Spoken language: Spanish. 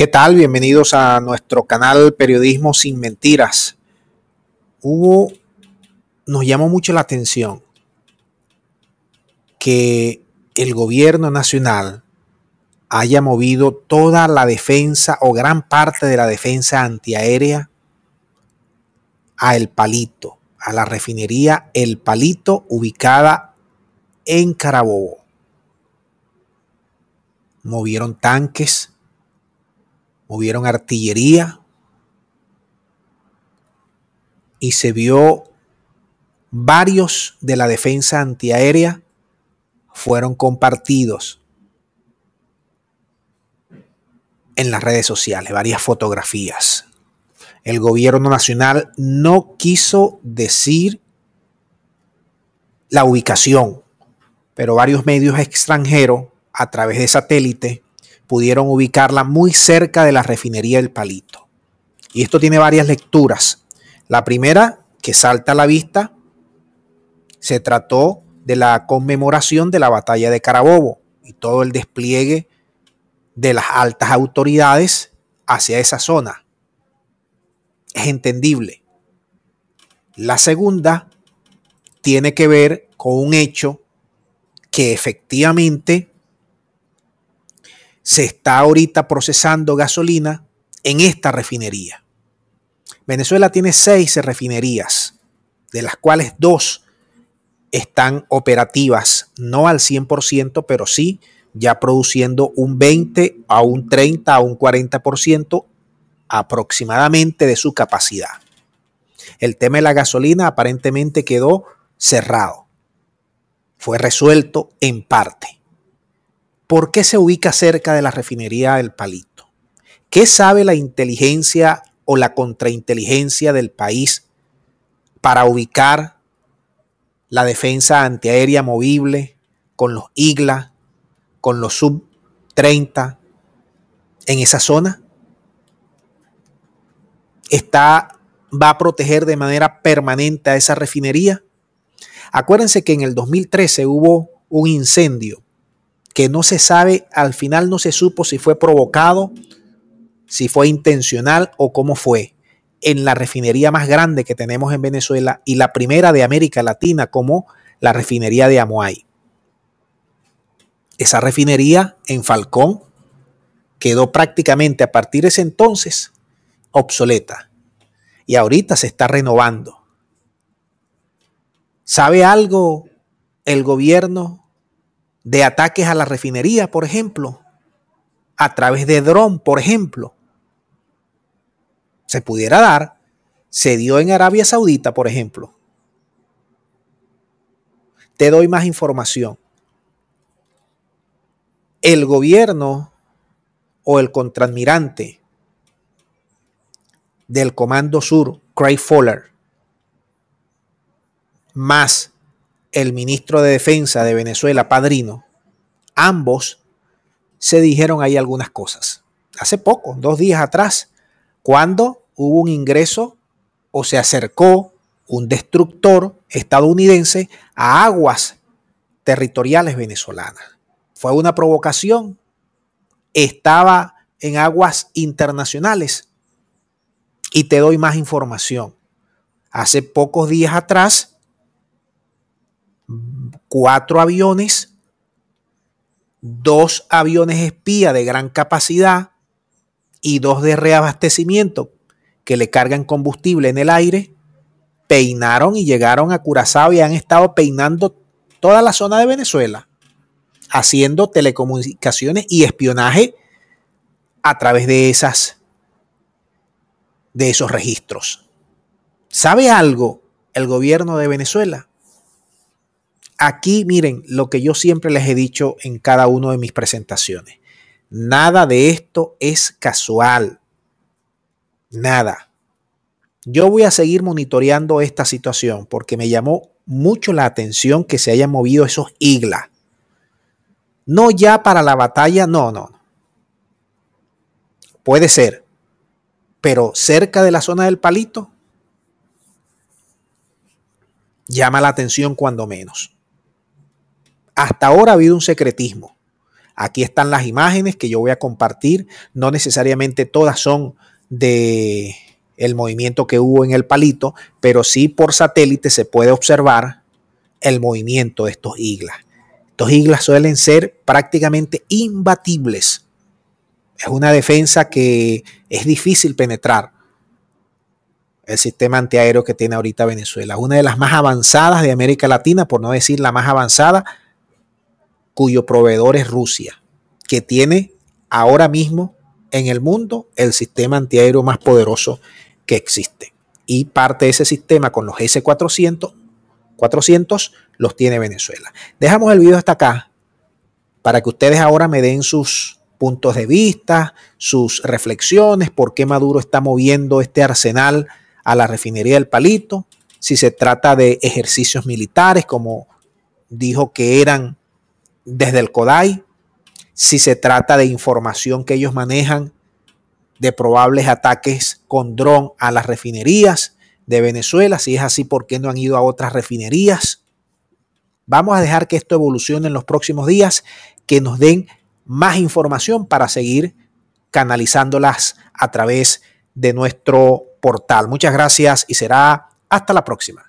¿Qué tal? Bienvenidos a nuestro canal Periodismo sin Mentiras. Hubo, nos llamó mucho la atención que el gobierno nacional haya movido toda la defensa o gran parte de la defensa antiaérea a El Palito, a la refinería El Palito ubicada en Carabobo. Movieron tanques, movieron artillería y se vio varios de la defensa antiaérea fueron compartidos en las redes sociales, varias fotografías. El gobierno nacional no quiso decir la ubicación, pero varios medios extranjeros a través de satélite pudieron ubicarla muy cerca de la refinería del Palito. Y esto tiene varias lecturas. La primera, que salta a la vista, se trató de la conmemoración de la batalla de Carabobo y todo el despliegue de las altas autoridades hacia esa zona. Es entendible. La segunda tiene que ver con un hecho que efectivamente se está ahorita procesando gasolina en esta refinería. Venezuela tiene seis refinerías, de las cuales dos están operativas, no al 100%, pero sí ya produciendo un 20 a un 30 a un 40% aproximadamente de su capacidad. El tema de la gasolina aparentemente quedó cerrado. Fue resuelto en parte. ¿Por qué se ubica cerca de la refinería del Palito? ¿Qué sabe la inteligencia o la contrainteligencia del país para ubicar la defensa antiaérea movible con los IGLA, con los sub-30 en esa zona? Está, ¿Va a proteger de manera permanente a esa refinería? Acuérdense que en el 2013 hubo un incendio que no se sabe, al final no se supo si fue provocado, si fue intencional o cómo fue, en la refinería más grande que tenemos en Venezuela y la primera de América Latina como la refinería de Amoay. Esa refinería en Falcón quedó prácticamente a partir de ese entonces obsoleta y ahorita se está renovando. ¿Sabe algo el gobierno de ataques a la refinería, por ejemplo, a través de dron, por ejemplo, se pudiera dar, se dio en Arabia Saudita, por ejemplo. Te doy más información. El gobierno o el contraadmirante del Comando Sur, Craig Fowler, más el ministro de Defensa de Venezuela, Padrino, ambos se dijeron ahí algunas cosas. Hace poco, dos días atrás, cuando hubo un ingreso o se acercó un destructor estadounidense a aguas territoriales venezolanas. Fue una provocación. Estaba en aguas internacionales. Y te doy más información. Hace pocos días atrás, cuatro aviones, dos aviones espía de gran capacidad y dos de reabastecimiento que le cargan combustible en el aire, peinaron y llegaron a Curazao y han estado peinando toda la zona de Venezuela, haciendo telecomunicaciones y espionaje a través de esas de esos registros. ¿Sabe algo el gobierno de Venezuela? Aquí miren lo que yo siempre les he dicho en cada una de mis presentaciones. Nada de esto es casual. Nada. Yo voy a seguir monitoreando esta situación porque me llamó mucho la atención que se hayan movido esos iglas. No ya para la batalla, no, no. Puede ser, pero cerca de la zona del palito, llama la atención cuando menos hasta ahora ha habido un secretismo. Aquí están las imágenes que yo voy a compartir. No necesariamente todas son de el movimiento que hubo en el palito, pero sí por satélite se puede observar el movimiento de estos iglas. Estos iglas suelen ser prácticamente imbatibles. Es una defensa que es difícil penetrar. El sistema antiaéreo que tiene ahorita Venezuela, una de las más avanzadas de América Latina, por no decir la más avanzada, cuyo proveedor es Rusia, que tiene ahora mismo en el mundo el sistema antiaéreo más poderoso que existe. Y parte de ese sistema con los S-400 400 los tiene Venezuela. Dejamos el video hasta acá para que ustedes ahora me den sus puntos de vista, sus reflexiones, por qué Maduro está moviendo este arsenal a la refinería del palito, si se trata de ejercicios militares como dijo que eran desde el CODAI, si se trata de información que ellos manejan de probables ataques con dron a las refinerías de Venezuela. Si es así, ¿por qué no han ido a otras refinerías? Vamos a dejar que esto evolucione en los próximos días, que nos den más información para seguir canalizándolas a través de nuestro portal. Muchas gracias y será hasta la próxima.